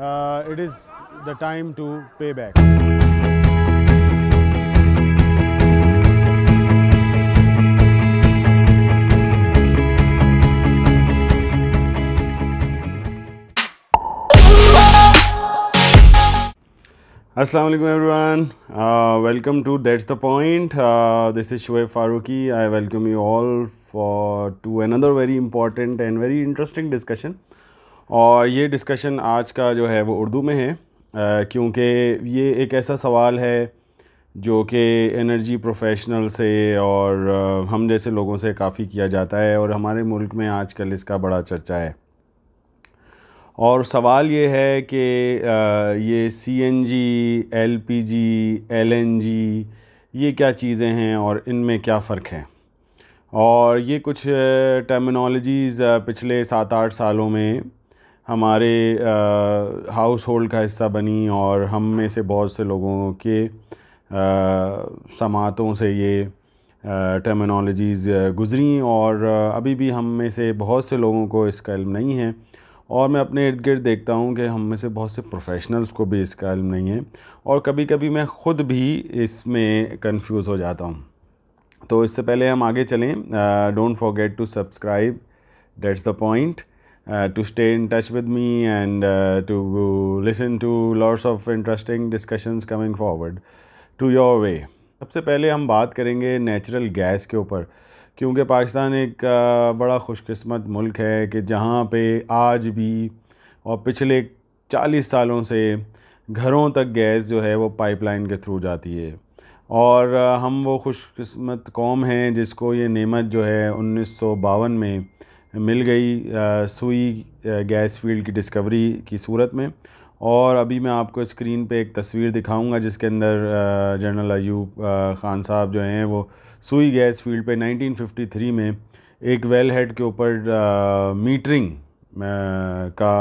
uh, it is the time to pay back. Assalamu alaikum everyone. Uh, welcome to That's the Point. Uh, this is Shoaib Faruqi. I welcome you all for to another very important and very interesting discussion और ये discussion आज का जो है वो उर्दू में है क्योंकि ये एक ऐसा सवाल है जो कि एनर्जी प्रोफेशनल से और हम जैसे लोगों से काफ़ी किया जाता है और हमारे मुल्क में आजकल इसका बड़ा चर्चा है और सवाल ये है कि ये C N G L P G L N G ये क्या चीज़ें हैं और इनमें क्या फ़र्क है और ये कुछ टर्मिनोलॉजीज़ पिछले सात आठ सालों में हमारे हाउस होल्ड का हिस्सा बनी और हम में से बहुत से लोगों के समातों से ये टर्मिनोलॉजीज़ गुज़री और अभी भी हम में से बहुत से लोगों को इसका इल्म नहीं है और मैं अपने इर्द गिर्द देखता हूँ कि हम में से बहुत से प्रोफेशनल्स को भी इसका इल्म नहीं है और कभी कभी मैं ख़ुद भी इसमें कंफ्यूज हो जाता हूँ तो इससे पहले हम आगे चलें don't forget to subscribe that's the point uh, to stay in touch with me and uh, to listen to lots of interesting discussions coming forward to your way सबसे पहले हम बात करेंगे नेचुरल गैस के ऊपर क्योंकि पाकिस्तान एक uh, बड़ा खुशकस्मत मुल्क है कि जहाँ पे आज भी और पिछले 40 सालों से घरों तक गैस जो है वो पाइपलाइन के थ्रू जाती है और uh, हम वो खुशकस्मत कौम हैं जिसको ये नेमत जो है उन्नीस में मिल गई सुई गैस फील्ड की डिस्कवरी की सूरत में और अभी मैं आपको स्क्रीन पे एक तस्वीर दिखाऊंगा जिसके अंदर जनरल अयूब ख़ान साहब जो हैं वो सुई गैस फील्ड पे 1953 में एक वेल हेड के ऊपर मीटरिंग का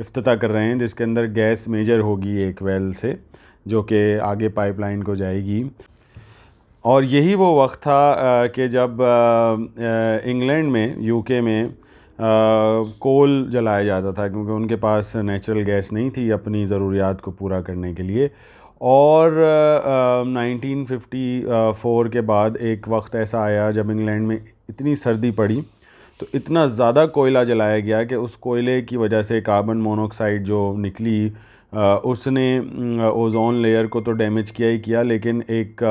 अफ्ताह कर रहे हैं जिसके अंदर गैस मेजर होगी एक वेल से जो कि आगे पाइपलाइन को जाएगी और यही वो वक्त था कि जब इंग्लैंड में यूके में कोल जलाया जाता था क्योंकि उनके पास नेचुरल गैस नहीं थी अपनी ज़रूरियात को पूरा करने के लिए और नाइनटीन फिफ्टी फ़ोर के बाद एक वक्त ऐसा आया जब इंग्लैंड में इतनी सर्दी पड़ी तो इतना ज़्यादा कोयला जलाया गया कि उस कोयले की वजह से कार्बन मोनोक्साइड जो निकली उसने ओज़ोन लेयर को तो डैमेज किया ही किया लेकिन एक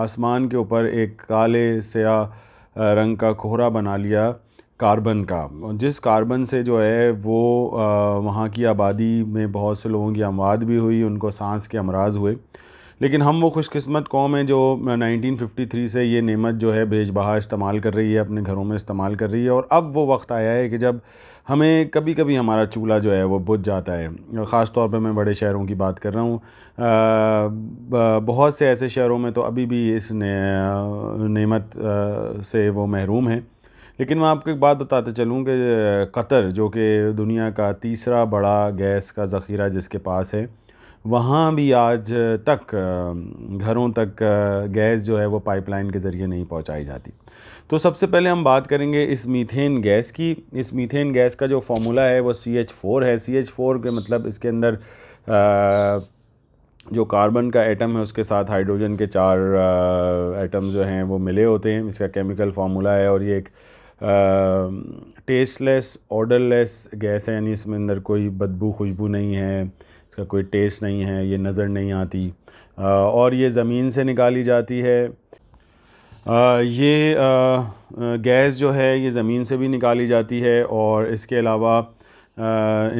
आसमान के ऊपर एक काले सया रंग का कोहरा बना लिया कार्बन का जिस कार्बन से जो है वो वहाँ की आबादी में बहुत से लोगों की अमवाद भी हुई उनको सांस के अमराज हुए लेकिन हम वो खुशकस्मत कौम है जो 1953 से ये नेमत जो है भेज बहा इस्तेमाल कर रही है अपने घरों में इस्तेमाल कर रही है और अब वो वक्त आया है कि जब हमें कभी कभी हमारा चूल्हा जो है वो बुझ जाता है ख़ास तौर पे मैं बड़े शहरों की बात कर रहा हूँ बहुत से ऐसे शहरों में तो अभी भी इस ने, नेमत से वो महरूम हैं लेकिन मैं आपको एक बात बताते चलूँ कि कतर जो कि दुनिया का तीसरा बड़ा गैस का ज़ख़ीरा जिसके पास है वहाँ भी आज तक घरों तक गैस जो है वो पाइपलाइन के ज़रिए नहीं पहुँचाई जाती तो सबसे पहले हम बात करेंगे इस मीथेन गैस की इस मीथेन गैस का जो फॉर्मूला है वो सी एच फ़ोर है सी एच फ़ोर के मतलब इसके अंदर आ, जो कार्बन का एटम है उसके साथ हाइड्रोजन के चार एटम जो हैं वो मिले होते हैं इसका केमिकल फार्मूला है और ये एक टेस्टलेस ऑर्डरलेस गैस है यानी इसमें अंदर कोई बदबू खुशबू नहीं है इसका कोई टेस्ट नहीं है ये नज़र नहीं आती और ये ज़मीन से निकाली जाती है ये गैस जो है ये ज़मीन से भी निकाली जाती है और इसके अलावा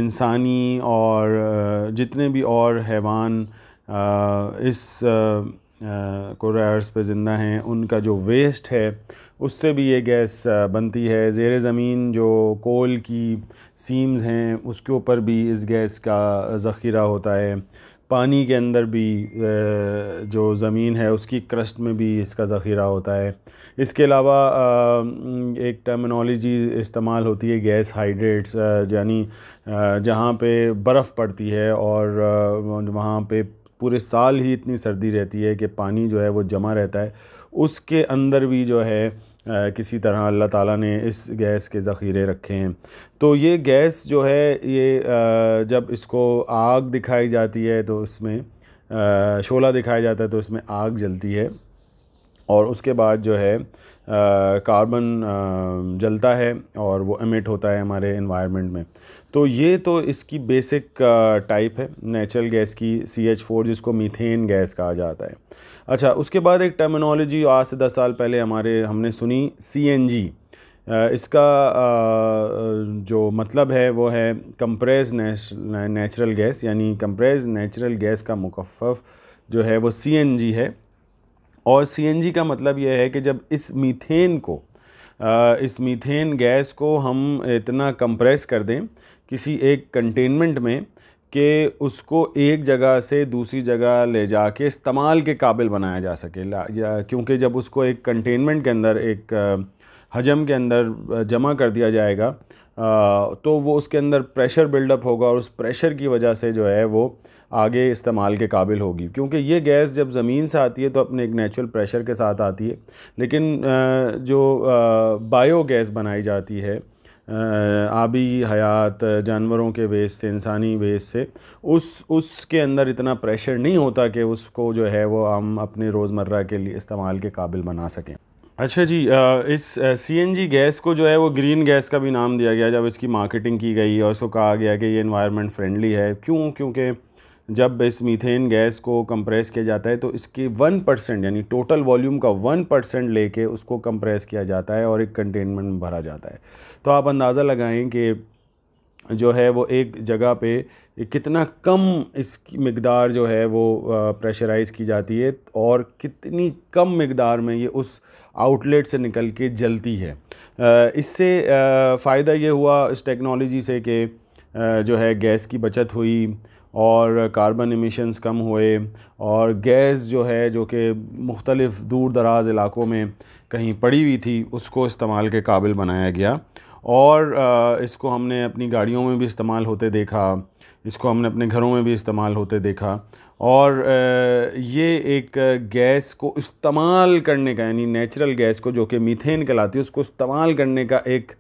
इंसानी और जितने भी और हैवान इस कोरा पे ज़िंदा हैं उनका जो वेस्ट है उससे भी ये गैस बनती है ज़ेर ज़मीन जो कोल की सीम्स हैं उसके ऊपर भी इस गैस का ज़ख़ीरा होता है पानी के अंदर भी जो ज़मीन है उसकी क्रस्ट में भी इसका ज़ख़ीरा होता है इसके अलावा एक टर्मिनोलॉजी इस्तेमाल होती है गैस हाइड्रेट्स यानी जहाँ पे बर्फ़ पड़ती है और वहाँ पे पूरे साल ही इतनी सर्दी रहती है कि पानी जो है वो जमा रहता है उसके अंदर भी जो है आ, किसी तरह अल्लाह ताला ने इस गैस के ज़ख़ीरे रखे हैं तो ये गैस जो है ये आ, जब इसको आग दिखाई जाती है तो उसमें शोला दिखाया जाता है तो इसमें आग जलती है और उसके बाद जो है आ, कार्बन आ, जलता है और वो एमिट होता है हमारे इन्वायरमेंट में तो ये तो इसकी बेसिक टाइप है नेचुरल गैस की सी एच फोर जिसको मीथेन गैस कहा जाता है अच्छा उसके बाद एक टर्मिनोलॉजी आज से दस साल पहले हमारे हमने सुनी सी एन जी इसका जो मतलब है वो है कंप्रेस नेचुरल गैस यानी कंप्रेस नेचुरल गैस का मुकफ़ जो है वो सी एन जी है और सी एन जी का मतलब यह है कि जब इस मीथेन को इस मीथेन गैस को हम इतना कंप्रेस कर दें किसी एक कंटेनमेंट में कि उसको एक जगह से दूसरी जगह ले जा के इस्तेमाल के काबिल बनाया जा सके क्योंकि जब उसको एक कंटेनमेंट के अंदर एक हजम के अंदर जमा कर दिया जाएगा तो वो उसके अंदर प्रेशर बिल्डअप होगा और उस प्रेशर की वजह से जो है वो आगे इस्तेमाल के काबिल होगी क्योंकि ये गैस जब ज़मीन से आती है तो अपने एक नेचुरल प्रेशर के साथ आती है लेकिन जो बायो गैस बनाई जाती है आबी हयात जानवरों के वेस्ट से इंसानी वेस्ट से उस उसके अंदर इतना प्रेशर नहीं होता कि उसको जो है वो हम अपने रोज़मर्रा के लिए इस्तेमाल के काबिल बना सकें अच्छा जी इस सीएनजी गैस को जो है वो ग्रीन गैस का भी नाम दिया गया जब इसकी मार्केटिंग की गई और उसको कहा गया कि ये इन्वायरमेंट फ्रेंडली है क्यों क्योंकि जब इस मीथेन गैस को कंप्रेस किया जाता है तो इसके वन परसेंट यानी टोटल वॉल्यूम का वन परसेंट ले उसको कंप्रेस किया जाता है और एक कंटेनमेंट में भरा जाता है तो आप अंदाज़ा लगाएँ कि जो है वो एक जगह पे कितना कम इसकी मकदार जो है वो प्रेशराइज़ की जाती है और कितनी कम मकदार में ये उस आउटलेट से निकल के जलती है इससे फ़ायदा ये हुआ इस टेक्नोलॉजी से कि जो है गैस की बचत हुई और कार्बन इमिशंस कम हुए और गैस जो है जो कि मुख्तलिफ़ दूर दराज इलाकों में कहीं पड़ी हुई थी उसको इस्तेमाल के काबिल बनाया गया और इसको हमने अपनी गाड़ियों में भी इस्तेमाल होते देखा इसको हमने अपने घरों में भी इस्तेमाल होते देखा और ये एक गैस को इस्तेमाल करने का यानी नेचुरल गैस को जो कि मीथेन कहलाती है उसको इस्तेमाल करने का एक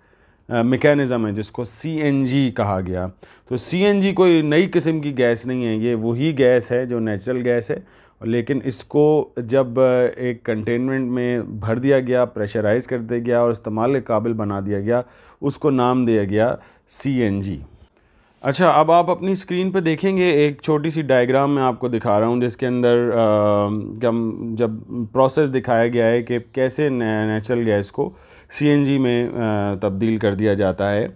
मेकेनिज़म है जिसको सी कहा गया तो सी कोई नई किस्म की गैस नहीं है ये वही गैस है जो नेचुरल गैस है लेकिन इसको जब एक कंटेनमेंट में भर दिया गया प्रेशराइज़ कर दिया गया और इस्तेमाल के काबिल बना दिया गया उसको नाम दिया गया सी अच्छा अब आप अपनी स्क्रीन पर देखेंगे एक छोटी सी डायग्राम मैं आपको दिखा रहा हूँ जिसके अंदर आ, जब प्रोसेस दिखाया गया है कि कैसे नेचुरल गैस को सीएनजी में तब्दील कर दिया जाता है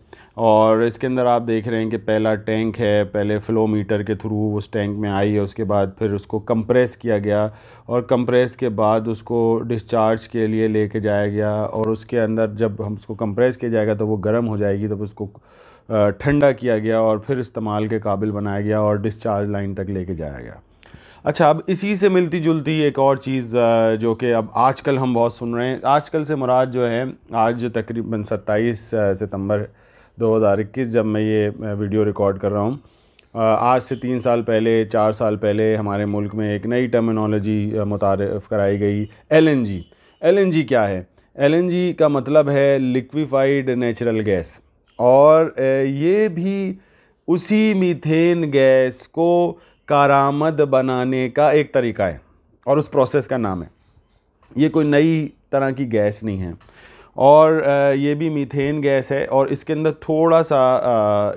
और इसके अंदर आप देख रहे हैं कि पहला टैंक है पहले फ्लो मीटर के थ्रू उस टैंक में आई है उसके बाद फिर उसको कंप्रेस किया गया और कंप्रेस के बाद उसको डिस्चार्ज के लिए लेके जाया गया और उसके अंदर जब हम उसको कंप्रेस किया जाएगा तो वो गर्म हो जाएगी तब तो उसको ठंडा किया गया और फिर इस्तेमाल के काबिल बनाया गया और डिस्चार्ज लाइन तक लेके जाया गया अच्छा अब इसी से मिलती जुलती एक और चीज़ जो कि अब आजकल हम बहुत सुन रहे हैं आजकल से मुराद जो है आज तकरीबन 27 सितंबर 2021 जब मैं ये वीडियो रिकॉर्ड कर रहा हूँ आज से तीन साल पहले चार साल पहले हमारे मुल्क में एक नई टर्मिनोलॉजी मुतारफ़ कराई गई एल एल क्या है एल का मतलब है लिक्विफाइड नेचुरल गैस और ये भी उसी मीथेन गैस को कारामद बनाने का एक तरीका है और उस प्रोसेस का नाम है ये कोई नई तरह की गैस नहीं है और ये भी मीथेन गैस है और इसके अंदर थोड़ा सा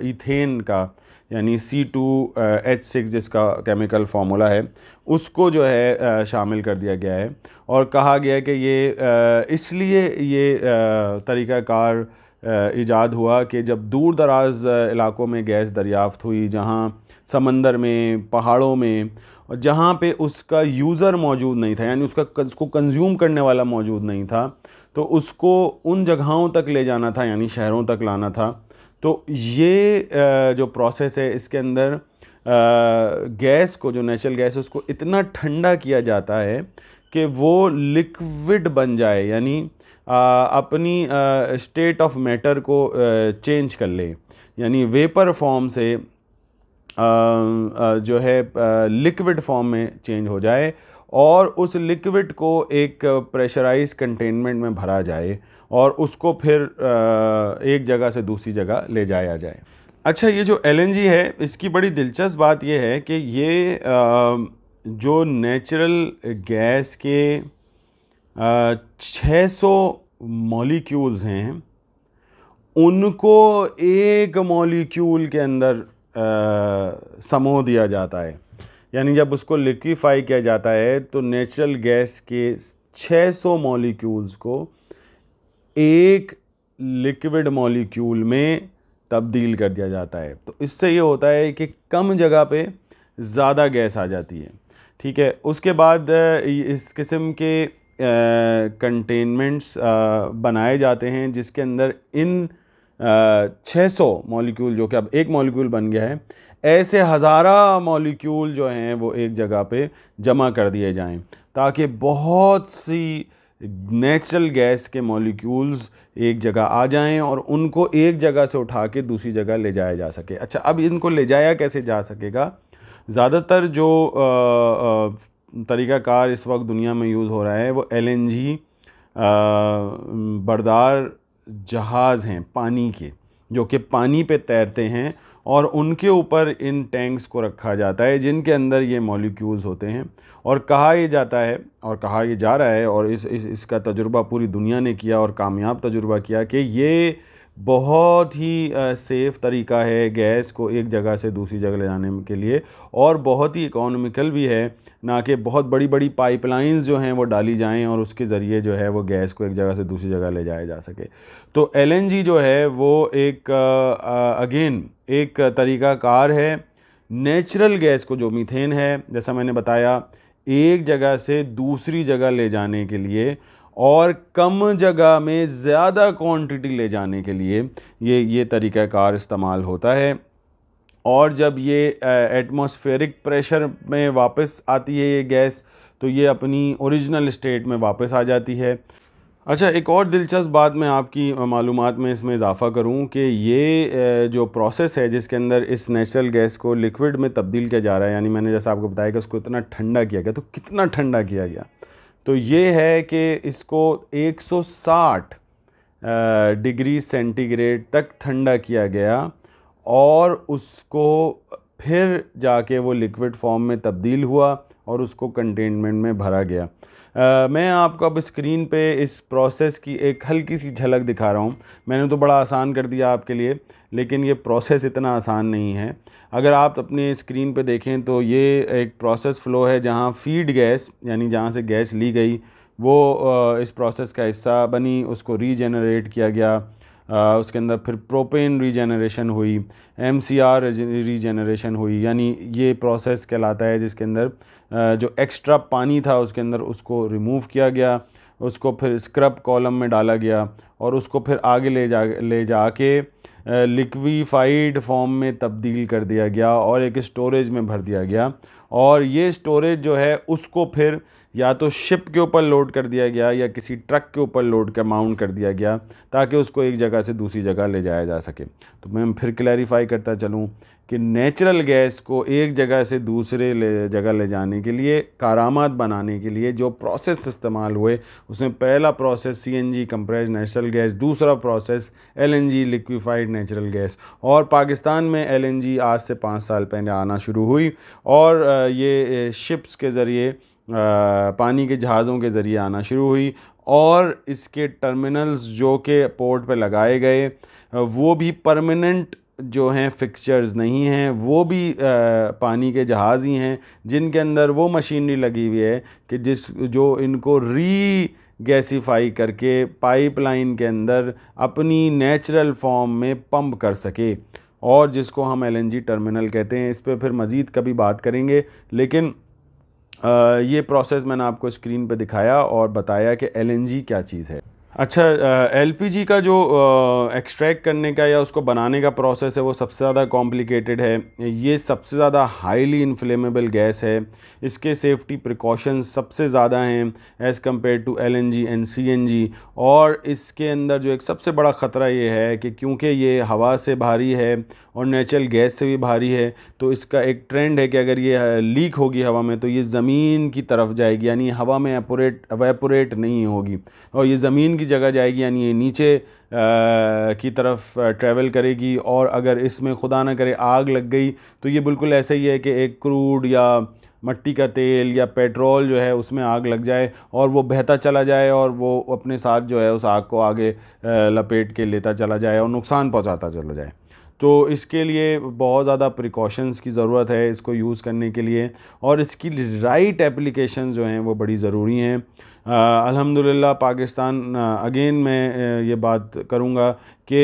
इथेन का यानी सी टू एच सिक्स जिसका केमिकल फार्मूला है उसको जो है शामिल कर दिया गया है और कहा गया है कि ये इसलिए ये तरीक़ाकार ईजाद हुआ कि जब दूर दराज इलाकों में गैस दरियाफ़त हुई जहाँ समंदर में पहाड़ों में और जहाँ पे उसका यूज़र मौजूद नहीं था यानी उसका उसको कंज्यूम करने वाला मौजूद नहीं था तो उसको उन जगहों तक ले जाना था यानी शहरों तक लाना था तो ये जो प्रोसेस है इसके अंदर गैस को जो नेचुरल गैस है उसको इतना ठंडा किया जाता है कि वो लिक्विड बन जाए यानी अपनी स्टेट ऑफ मैटर को चेंज कर ले यानी वेपर फॉर्म से जो है लिक्विड फॉर्म में चेंज हो जाए और उस लिक्विड को एक प्रेशराइज कंटेनमेंट में भरा जाए और उसको फिर एक जगह से दूसरी जगह ले जाया जाए अच्छा ये जो एल है इसकी बड़ी दिलचस्प बात यह है कि ये जो नेचुरल गैस के 600 मॉलिक्यूल्स हैं उनको एक मॉलिक्यूल के अंदर समो दिया जाता है यानी जब उसको लिक्विफाई किया जाता है तो नेचुरल गैस के 600 मॉलिक्यूल्स को एक लिक्विड मॉलिक्यूल में तब्दील कर दिया जाता है तो इससे ये होता है कि कम जगह पे ज़्यादा गैस आ जाती है ठीक है उसके बाद इस किस्म के कंटेनमेंट्स बनाए जाते हैं जिसके अंदर इन 600 मॉलिक्यूल जो कि अब एक मॉलिक्यूल बन गया है ऐसे हज़ारा मॉलिक्यूल जो हैं वो एक जगह पे जमा कर दिए जाएं ताकि बहुत सी नेचुरल गैस के मॉलिक्यूल्स एक जगह आ जाएं और उनको एक जगह से उठा के दूसरी जगह ले जाया जा सके अच्छा अब इनको ले जाया कैसे जा सकेगा ज़्यादातर जो तरीक़ाकार इस वक्त दुनिया में यूज़ हो रहा है वो एल बरदार जहाज़ हैं पानी के जो कि पानी पे तैरते हैं और उनके ऊपर इन टैंक्स को रखा जाता है जिनके अंदर ये मॉलिक्यूल्स होते हैं और कहा यह जाता है और कहा ये जा रहा है और इस, इस इसका तजुर्बा पूरी दुनिया ने किया और कामयाब तजुर्बा किया कि ये बहुत ही सेफ़ तरीका है गैस को एक जगह से दूसरी जगह ले जाने के लिए और बहुत ही इकोनॉमिकल भी है ना कि बहुत बड़ी बड़ी पाइपलाइंस जो हैं वो डाली जाएं और उसके ज़रिए जो है वो गैस को एक जगह से दूसरी जगह ले जाया जा सके तो एलएनजी जो है वो एक अगेन एक तरीका कार है नेचुरल गैस को जो मीथेन है जैसा मैंने बताया एक जगह से दूसरी जगह ले जाने के लिए और कम जगह में ज़्यादा क्वांटिटी ले जाने के लिए ये ये कार इस्तेमाल होता है और जब ये एटमॉस्फेरिक प्रेशर में वापस आती है ये गैस तो ये अपनी ओरिजिनल स्टेट में वापस आ जाती है अच्छा एक और दिलचस्प बात मैं आपकी मालूम में इसमें इजाफ़ा करूं कि ये जो प्रोसेस है जिसके अंदर इस नेचुरल गैस को लिक्विड में तब्दील किया जा रहा है यानी मैंने जैसा आपको बताया कि उसको इतना ठंडा किया गया तो कितना ठंडा किया गया तो ये है कि इसको 160 डिग्री सेंटीग्रेड तक ठंडा किया गया और उसको फिर जाके वो लिक्विड फॉर्म में तब्दील हुआ और उसको कंटेनमेंट में भरा गया आ, मैं आपको अब स्क्रीन पे इस प्रोसेस की एक हल्की सी झलक दिखा रहा हूँ मैंने तो बड़ा आसान कर दिया आपके लिए लेकिन ये प्रोसेस इतना आसान नहीं है अगर आप अपने स्क्रीन पे देखें तो ये एक प्रोसेस फ़्लो है जहाँ फीड गैस यानी जहाँ से गैस ली गई वो इस प्रोसेस का हिस्सा बनी उसको रीजनरेट किया गया उसके अंदर फिर प्रोपेन रीजनरेशन हुई एम सी आर रीजनरेशन हुई यानी ये प्रोसेस कहलाता है जिसके अंदर जो एक्स्ट्रा पानी था उसके अंदर उसको रिमूव किया गया उसको फिर स्क्रब कॉलम में डाला गया और उसको फिर आगे ले जा ले जा के लिक्विफाइड फॉर्म में तब्दील कर दिया गया और एक स्टोरेज में भर दिया गया और ये स्टोरेज जो है उसको फिर या तो शिप के ऊपर लोड कर दिया गया या किसी ट्रक के ऊपर लोड कर माउंट कर दिया गया ताकि उसको एक जगह से दूसरी जगह ले जाया जा सके तो मैं फिर क्लैरिफाई करता चलूँ कि नेचुरल गैस को एक जगह से दूसरे ले जगह ले जाने के लिए कार बनाने के लिए जो प्रोसेस इस्तेमाल हुए उसमें पहला process C N G compress natural gas दूसरा process L N G liquefied natural gas और पाकिस्तान में एल एन जी आज से पाँच साल पहले आना शुरू हुई और ये शिप्स के ज़रिए पानी के जहाज़ों के ज़रिए आना शुरू हुई और इसके टर्मिनल्स जो कि पोर्ट पे लगाए गए वो भी परमानेंट जो हैं फिक्चर्स नहीं हैं वो भी आ, पानी के जहाज़ ही हैं जिनके अंदर वो मशीनरी लगी हुई है कि जिस जो इनको री गैसीफाई करके पाइपलाइन के अंदर अपनी नेचुरल फॉर्म में पंप कर सके और जिसको हम एलएनजी टर्मिनल कहते हैं इस पर फिर मज़ीद कभी बात करेंगे लेकिन ये प्रोसेस मैंने आपको स्क्रीन पे दिखाया और बताया कि एल क्या चीज़ है अच्छा एलपीजी का जो एक्सट्रैक्ट करने का या उसको बनाने का प्रोसेस है वो सबसे ज़्यादा कॉम्प्लिकेटेड है ये सबसे ज़्यादा हाईली इन्फ्लेमेबल गैस है इसके सेफ्टी प्रिकॉशंस सबसे ज़्यादा हैं as compare to LNG N G और इसके अंदर जो एक सबसे बड़ा ख़तरा ये है कि क्योंकि ये हवा से भारी है और नेचुरल गैस से भी भारी है तो इसका एक ट्रेंड है कि अगर ये लीक होगी हवा में तो ये ज़मीन की तरफ जाएगी यानी हवा में एपोरेट वेपोरेट नहीं होगी और ये ज़मीन की जगह जाएगी यानी ये नीचे आ, की तरफ ट्रैवल करेगी और अगर इसमें खुदा ना करे आग लग गई तो ये बिल्कुल ऐसा ही है कि एक क्रूड या मट्टी का तेल या पेट्रोल जो है उसमें आग लग जाए और वो बहता चला जाए और वो अपने साथ जो है उस आग को आगे लपेट के लेता चला जाए और नुकसान पहुंचाता चला जाए तो इसके लिए बहुत ज़्यादा प्रिकॉशंस की ज़रूरत है इसको यूज़ करने के लिए और इसकी राइट एप्लीकेशन जो हैं वो बड़ी ज़रूरी हैं अल्हम्दुलिल्लाह पाकिस्तान अगेन मैं ये बात करूँगा कि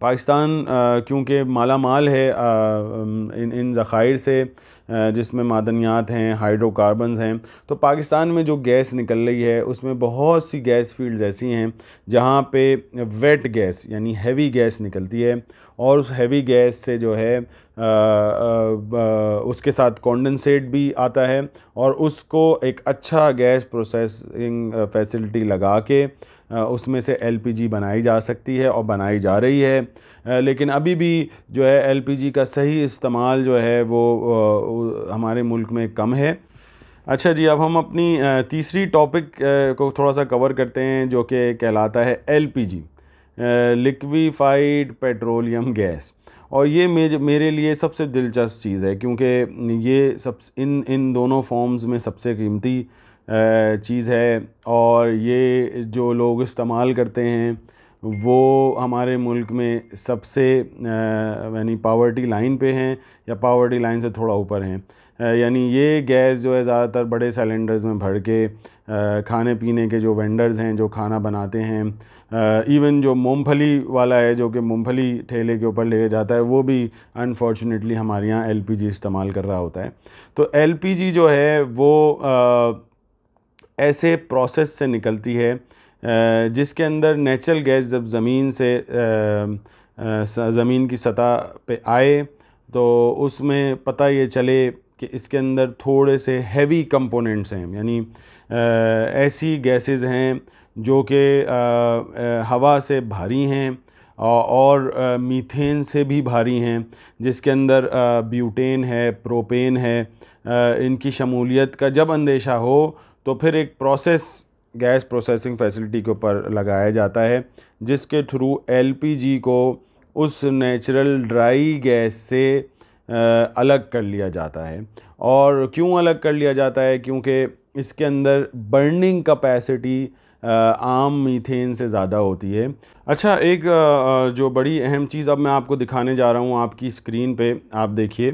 पाकिस्तान क्योंकि माला माल है आ, इन इन ज़ख़ायर से जिसमें मादनियात हैं हाइड्रोकार्बन्स हैं तो पाकिस्तान में जो गैस निकल रही है उसमें बहुत सी गैस फील्ड्स ऐसी हैं जहाँ पे वेट गैस यानी हैवी गैस निकलती है और उस हैवी गैस से जो है आ, आ, आ, उसके साथ कॉन्डेंसेट भी आता है और उसको एक अच्छा गैस प्रोसेसिंग फैसिलिटी लगा के उसमें से एलपीजी बनाई जा सकती है और बनाई जा रही है लेकिन अभी भी जो है जी का सही इस्तेमाल जो है वो हमारे मुल्क में कम है अच्छा जी अब हम अपनी तीसरी टॉपिक को थोड़ा सा कवर करते हैं जो कि कहलाता है जी लिक्विफाइड पेट्रोलियम गैस और ये मे मेरे लिए सबसे दिलचस्प चीज़ है क्योंकि ये सब इन इन दोनों फॉर्म्स में सबसे कीमती चीज़ है और ये जो लोग इस्तेमाल करते हैं वो हमारे मुल्क में सबसे यानी पावर्टी लाइन पे हैं या पावर्टी लाइन से थोड़ा ऊपर हैं यानी ये गैस जो है ज़्यादातर बड़े सिलेंडर्स में भर के खाने पीने के जो वेंडर्स हैं जो खाना बनाते हैं इवन जो मूंगफली वाला है जो कि मूंगफली ठेले के ऊपर ले जाता है वो भी अनफॉर्चुनेटली हमारे यहाँ एल इस्तेमाल कर रहा होता है तो एल जो है वो आ, ऐसे प्रोसेस से निकलती है जिसके अंदर नेचुरल गैस जब ज़मीन से ज़मीन की सतह पे आए तो उसमें पता ये चले कि इसके अंदर थोड़े से हैवी कंपोनेंट्स हैं यानी ऐसी गैसेस हैं जो कि हवा से भारी हैं और मीथेन से भी भारी हैं जिसके अंदर ब्यूटेन है प्रोपेन है इनकी शमूलियत का जब अंदेशा हो तो फिर एक प्रोसेस गैस प्रोसेसिंग फैसिलिटी के ऊपर लगाया जाता है जिसके थ्रू एलपीजी को उस नेचुरल ड्राई गैस से अलग कर लिया जाता है और क्यों अलग कर लिया जाता है क्योंकि इसके अंदर बर्निंग कैपेसिटी आम मीथेन से ज़्यादा होती है अच्छा एक जो बड़ी अहम चीज़ अब मैं आपको दिखाने जा रहा हूँ आपकी स्क्रीन पे आप देखिए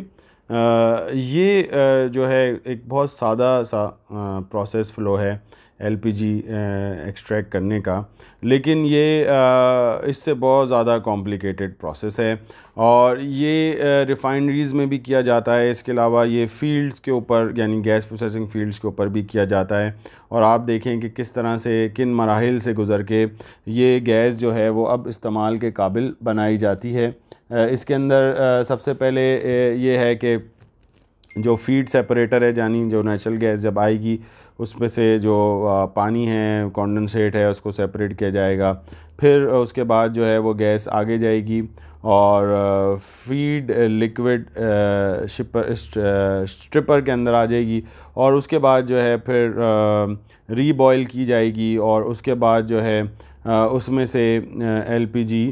ये जो है एक बहुत सादा सा प्रोसेस फ़्लो है एलपीजी एक्सट्रैक्ट करने का लेकिन ये इससे बहुत ज़्यादा कॉम्प्लिकेटेड प्रोसेस है और ये रिफाइनरीज़ में भी किया जाता है इसके अलावा ये फील्ड्स के ऊपर यानी गैस प्रोसेसिंग फील्ड्स के ऊपर भी किया जाता है और आप देखें कि किस तरह से किन मराहल से गुज़र के ये गैस जो है वो अब इस्तेमाल के काबिल बनाई जाती है इसके अंदर सबसे पहले ये है कि जो फीड सेपरेटर है यानी जो नेचुरल गैस जब आएगी उसमें से जो पानी है कॉन्डेंसेट है उसको सेपरेट किया जाएगा फिर उसके बाद जो है वो गैस आगे जाएगी और फीड लिक्विड शिपर स्ट्रिपर के अंदर आ जाएगी और उसके बाद जो है फिर रीबॉयल की जाएगी और उसके बाद जो है उसमें से एलपीजी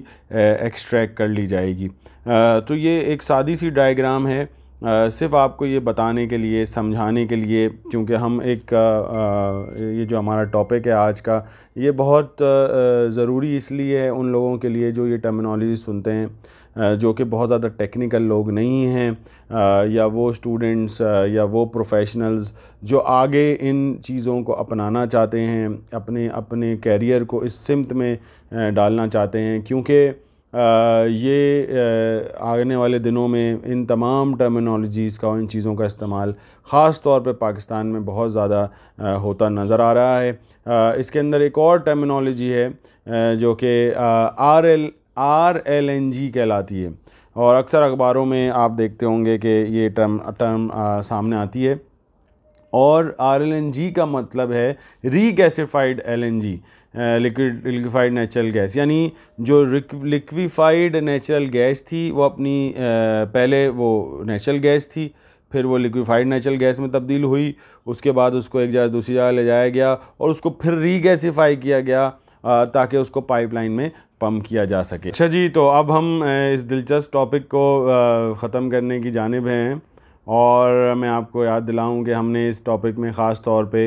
एक्सट्रैक्ट कर ली जाएगी तो ये एक सादी सी डायग्राम है सिर्फ आपको ये बताने के लिए समझाने के लिए क्योंकि हम एक ये जो हमारा टॉपिक है आज का ये बहुत ज़रूरी इसलिए है उन लोगों के लिए जो ये टर्मिनोलॉजी सुनते हैं जो कि बहुत ज़्यादा टेक्निकल लोग नहीं हैं या वो स्टूडेंट्स या वो प्रोफेशनल्स जो आगे इन चीज़ों को अपनाना चाहते हैं अपने अपने कैरियर को इस सिमत में डालना चाहते हैं क्योंकि ये आने वाले दिनों में इन तमाम टर्मिनोलॉजीज़ का और इन चीज़ों का इस्तेमाल ख़ास तौर पर पाकिस्तान में बहुत ज़्यादा होता नज़र आ रहा है इसके अंदर एक और टर्मिनोलॉजी है जो कि R L R L N G कहलाती है और अक्सर अखबारों में आप देखते होंगे कि ये टर्म टर्म आ, सामने आती है और आर एल एन जी का मतलब है regasified L N G liquid liquefied natural gas यानी जो लिक्विफाइड नेचुरल गैस थी वो अपनी पहले वो नेचुरल गैस थी फिर वो लिक्विफाइड नेचुरल गैस में तब्दील हुई उसके बाद उसको एक जगह दूसरी जगह ले जाया गया और उसको फिर रीगैसीफाई किया गया ताकि उसको पाइपलाइन में पम्प किया जा सके अच्छा जी तो अब हम इस दिलचस्प टॉपिक को ख़त्म करने की जानब हैं और मैं आपको याद दिलाऊं कि हमने इस टॉपिक में ख़ास तौर पे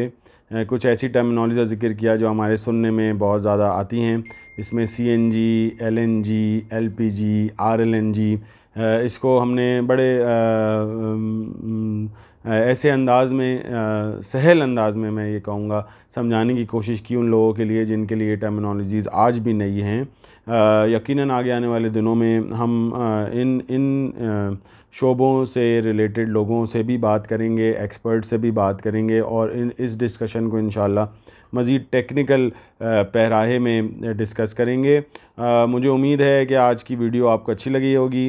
कुछ ऐसी टर्मिनोलॉजी का जिक्र किया जो हमारे सुनने में बहुत ज़्यादा आती हैं इसमें C N G L N G L P G R L N G इसको हमने बड़े ऐसे अंदाज़ में सहल अंदाज़ में मैं ये कहूँगा समझाने की कोशिश की उन लोगों के लिए जिनके लिए टर्मिनोलॉजीज़ आज भी नई हैं यकीनन आगे आने वाले दिनों में हम इन इन शोबों से रिलेटेड लोगों से भी बात करेंगे एक्सपर्ट से भी बात करेंगे और इन इस डिस्कशन को इन मज़ीद टेक्निकल पहराहे में डिस्कस करेंगे मुझे उम्मीद है कि आज की वीडियो आपको अच्छी लगी होगी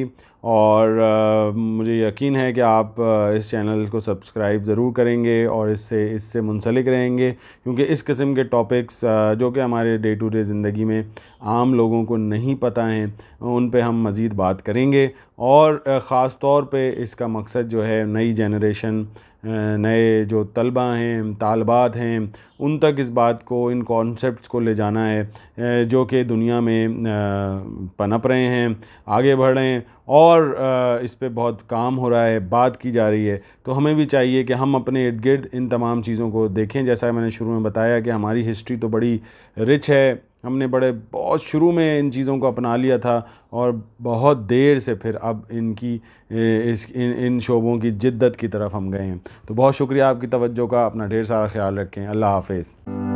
और आ, मुझे यकीन है कि आप इस चैनल को सब्सक्राइब ज़रूर करेंगे और इससे इससे मुंसलिक रहेंगे क्योंकि इस किस्म के टॉपिक्स जो कि हमारे डे टू डे ज़िंदगी में आम लोगों को नहीं पता हैं उन पे हम मज़ीद बात करेंगे और ख़ास तौर पे इसका मकसद जो है नई जनरेशन नए जो तलबा हैं तालबात हैं उन तक इस बात को इन कॉन्सेप्ट्स को ले जाना है जो कि दुनिया में पनप रहे हैं आगे बढ़ रहे हैं और इस पर बहुत काम हो रहा है बात की जा रही है तो हमें भी चाहिए कि हम अपने इर्द गिर्द इन तमाम चीज़ों को देखें जैसा मैंने शुरू में बताया कि हमारी हिस्ट्री तो बड़ी रिच है हमने बड़े बहुत शुरू में इन चीज़ों को अपना लिया था और बहुत देर से फिर अब इनकी इस इन इन शोबों की जिद्दत की तरफ हम गए हैं तो बहुत शुक्रिया आपकी तवज्जो का अपना ढेर सारा ख्याल रखें अल्लाह हाफिज़